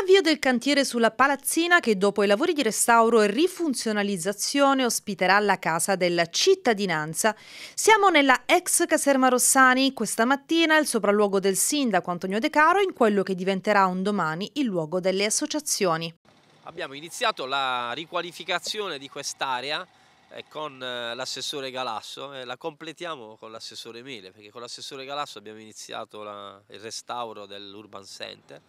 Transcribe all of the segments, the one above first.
Avvio del cantiere sulla palazzina che dopo i lavori di restauro e rifunzionalizzazione ospiterà la casa della cittadinanza. Siamo nella ex caserma Rossani, questa mattina il sopralluogo del sindaco Antonio De Caro in quello che diventerà un domani il luogo delle associazioni. Abbiamo iniziato la riqualificazione di quest'area eh, con eh, l'assessore Galasso e la completiamo con l'assessore Mele perché con l'assessore Galasso abbiamo iniziato la, il restauro dell'Urban Center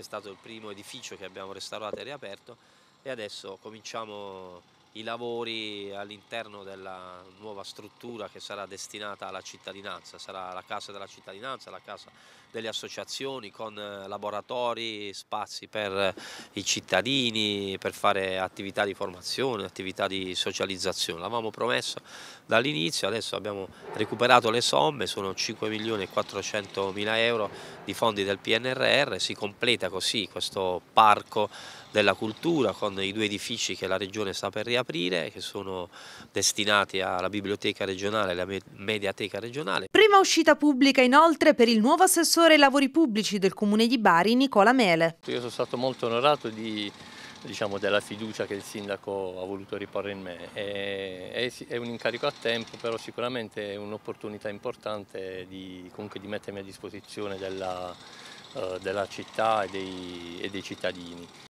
che è stato il primo edificio che abbiamo restaurato e riaperto e adesso cominciamo i lavori all'interno della nuova struttura che sarà destinata alla cittadinanza, sarà la casa della cittadinanza, la casa delle associazioni con eh, laboratori, spazi per eh, i cittadini, per fare attività di formazione, attività di socializzazione. L'avevamo promesso dall'inizio, adesso abbiamo recuperato le somme, sono 5 milioni e 400 mila euro di fondi del PNRR, si completa così questo parco della cultura con i due edifici che la Regione sta per realizzare aprire che sono destinati alla Biblioteca regionale e alla Mediateca regionale. Prima uscita pubblica inoltre per il nuovo assessore ai lavori pubblici del Comune di Bari, Nicola Mele. Io sono stato molto onorato di diciamo, della fiducia che il sindaco ha voluto riporre in me. È, è un incarico a tempo, però sicuramente è un'opportunità importante di, di, mettermi a disposizione della, uh, della città e dei, e dei cittadini.